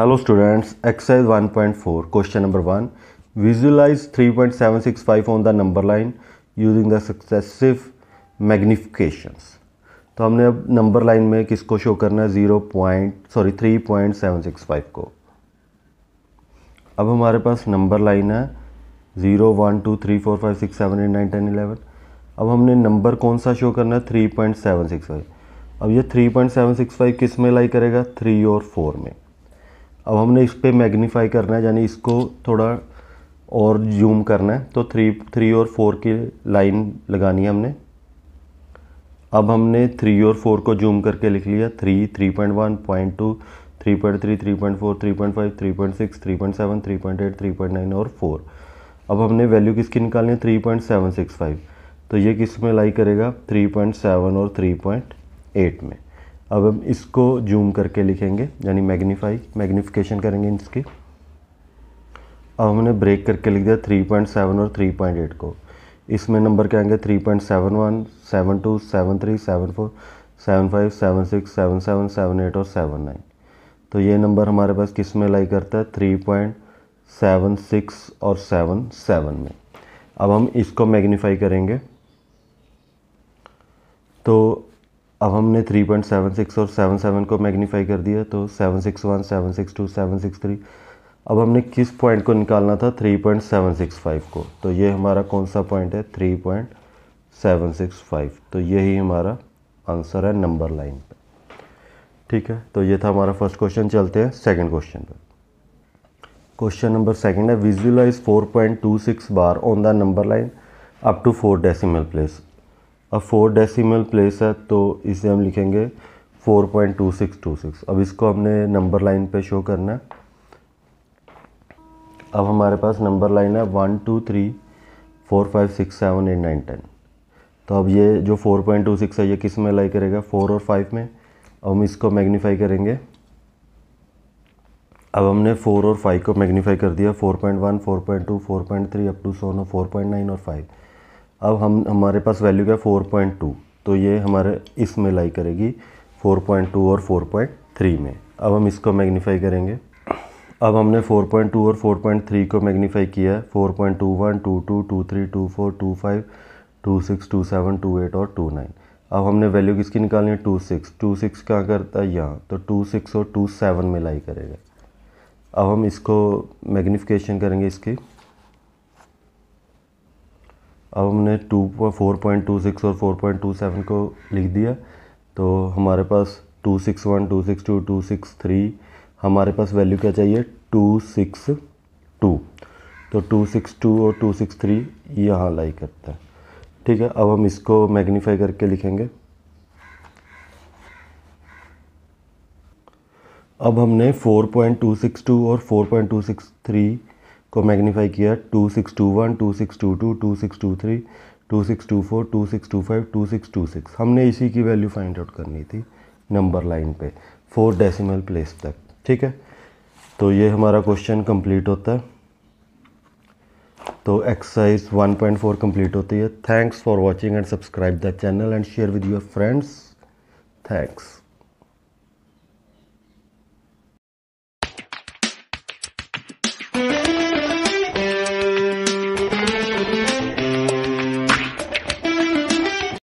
hello students exercise 1.4 question number one visualise 3.765 on the number line using the successive magnifications तो हमने अब number line में किसको show करना है zero point sorry three point seven six five को अब हमारे पास नंबर लाइन है zero one two three four five six seven eight nine ten eleven अब हमने नंबर कौन सा शो करना है three point seven six five अब ये three point seven six five किस में लाई करेगा थ्री और फोर में अब हमने इस पर मैग्नीफाई करना है यानी इसको थोड़ा और जूम करना है तो थ्री थ्री और फोर की लाइन लगानी है हमने अब हमने थ्री और फोर को जूम करके लिख लिया three three point one point two three point three three point four three point five three point six three point seven three point eight three point nine और फोर अब हमने value किसकी निकालनी है three point seven six five तो ये किस में लाई करेगा थ्री पॉइंट सेवन और थ्री पॉइंट एट में अब हम इसको जूम करके लिखेंगे यानी मैग्नीफाई मैग्नीफिकेशन करेंगे इसकी अब हमने ब्रेक करके लिख दिया 3.7 और 3.8 को इसमें नंबर क्या आएंगे 3.71, 72, 73, 74, 75, 76, 77, 78 और 79 तो ये नंबर हमारे पास किस में लाई करता है 3.76 और 77 में अब हम इसको मैग्नीफाई करेंगे तो अब हमने 3.76 और 77 को मैग्नीफाई कर दिया तो 761, 762, 763 अब हमने किस पॉइंट को निकालना था 3.765 को तो ये हमारा कौन सा पॉइंट है 3.765 तो यही हमारा आंसर है नंबर लाइन पे ठीक है तो ये था हमारा फर्स्ट क्वेश्चन चलते हैं सेकंड क्वेश्चन पर क्वेश्चन नंबर सेकंड है visualise 4.26 bar on the number line up to four decimal place अब फोर डेसिमल प्लेस है तो इसे हम लिखेंगे 4.2626 अब इसको हमने नंबर लाइन पे शो करना है अब हमारे पास नंबर लाइन है one two three four five six seven eight nine ten तो अब ये जो 4.26 है ये किस में लाई करेगा फोर और फाइव में अब हम इसको मैग्नीफाई करेंगे अब हमने फोर और फाइव को मैग्नीफाई कर दिया four point one four point two four point three up to सोनो फोर पॉइंट नाइन और फाइव अब हम हमारे पास वैल्यू क्या फोर पॉइंट टू तो ये हमारे इसमें लाई करेगी फोर पॉइंट टू और फोर पॉइंट थ्री में अब हम इसको मैग्नीफाई करेंगे अब हमने 4.2 और 4.3 को मैग्नीफाई किया है two five two six two seven two eight और नाइन अब हमने वैल्यू किसकी निकालनी है टू सिक्स टू सिक्स कहाँ करता है यहाँ तो टू सिक्स और टू सेवन में लाई करेगा अब हम इसको मैग्नीफिकेशन करेंगे इसकी अब हमने two four point two six और फोर पॉइंट टू सेवन को लिख दिया तो हमारे पास two six one two six two two six three हमारे पास वैल्यू क्या चाहिए टू सिक्स टू तो टू सिक्स टू और टू सिक्स थ्री यहाँ लाई करता है ठीक है अब हम इसको मैग्नीफाई करके लिखेंगे अब हमने four point two six two और four point two six three को मैग्नीफाई किया two six two one two six two two two six two three two six two four two six two five two six two six हमने इसी की value find out करनी थी number line पे four decimal place तक ठीक है तो ये हमारा क्वेश्चन कंप्लीट होता है तो एक्सरसाइज 1.4 कंप्लीट होती है thanks for watching and subscribe the channel and share with your friends thanks